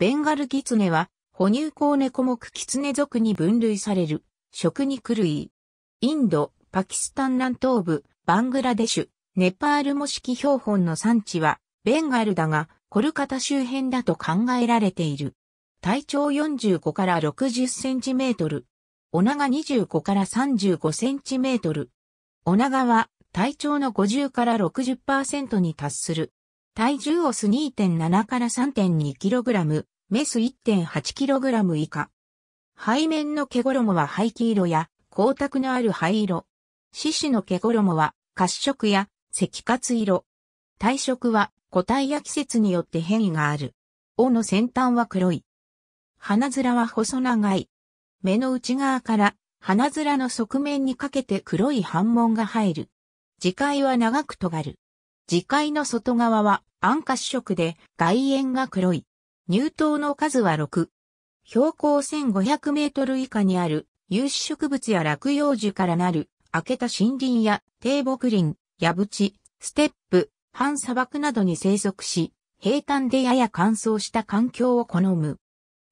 ベンガルキツネは、哺乳綱猫目キツネ属に分類される、食肉類。インド、パキスタン南東部、バングラデシュ、ネパール模式標本の産地は、ベンガルだが、コルカタ周辺だと考えられている。体長45から60センチメートル。お長25から35センチメートル。お長は体長の50から60%に達する体重オス2.7から 3.2kg、メス 1.8kg 以下。背面の毛衣は灰黄色や光沢のある灰色。獅子の毛衣は褐色や赤褐色。体色は個体や季節によって変異がある。尾の先端は黒い。鼻面は細長い。目の内側から鼻面の側面にかけて黒い斑紋が入る。耳介は長く尖る。磁界の外側は暗褐色で外縁が黒い。入頭の数は6。標高1500メートル以下にある有刺植物や落葉樹からなる開けた森林や低木林、矢淵、ステップ、半砂漠などに生息し、平坦でやや乾燥した環境を好む。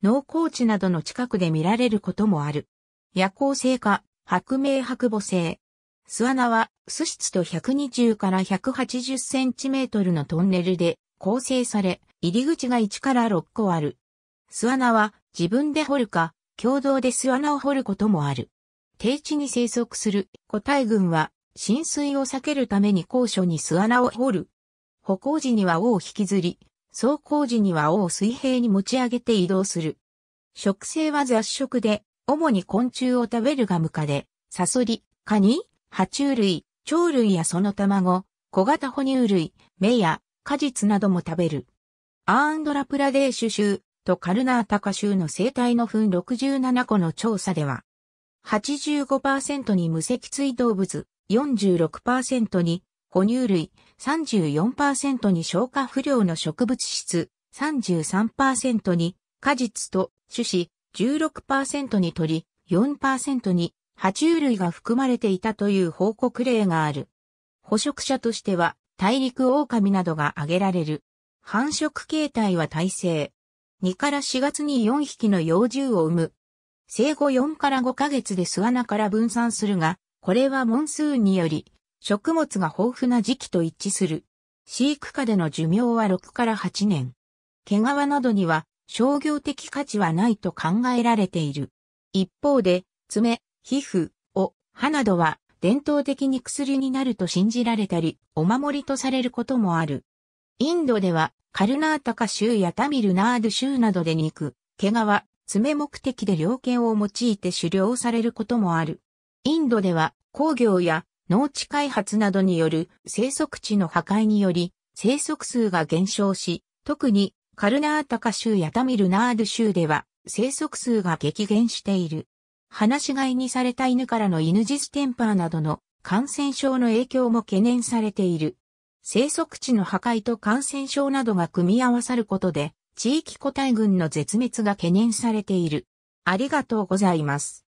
農耕地などの近くで見られることもある。夜行性か、白明白母性、巣穴は、巣室と120から180センチメートルのトンネルで構成され、入り口が1から6個ある。巣穴は自分で掘るか、共同で巣穴を掘ることもある。低地に生息する個体群は、浸水を避けるために高所に巣穴を掘る。歩行時には尾を引きずり、走行時には尾を水平に持ち上げて移動する。食性は雑食で、主に昆虫を食べるがムカで、サソリ、カニ、爬虫類、鳥類やその卵、小型哺乳類、目や果実なども食べる。アーンドラプラデーシュ州とカルナータカ州の生態の分67個の調査では、85%に無脊椎動物、46%に哺乳類、34%に消化不良の植物質、33%に果実と種子、16%に鳥、4%に爬虫類が含まれていたという報告例がある。捕食者としては、大陸狼などが挙げられる。繁殖形態は耐性。2から4月に4匹の幼獣を産む。生後4から5ヶ月で巣穴から分散するが、これはモンスーンにより、食物が豊富な時期と一致する。飼育下での寿命は6から8年。毛皮などには商業的価値はないと考えられている。一方で、爪、皮膚、お、歯などは伝統的に薬になると信じられたり、お守りとされることもある。インドでは、カルナータカ州やタミルナード州などで肉、毛皮、爪目的で猟犬を用いて狩猟されることもある。インドでは、工業や農地開発などによる生息地の破壊により、生息数が減少し、特にカルナータカ州やタミルナード州では生息数が激減している。放し飼いにされた犬からの犬ジステンパーなどの感染症の影響も懸念されている。生息地の破壊と感染症などが組み合わさることで、地域個体群の絶滅が懸念されている。ありがとうございます。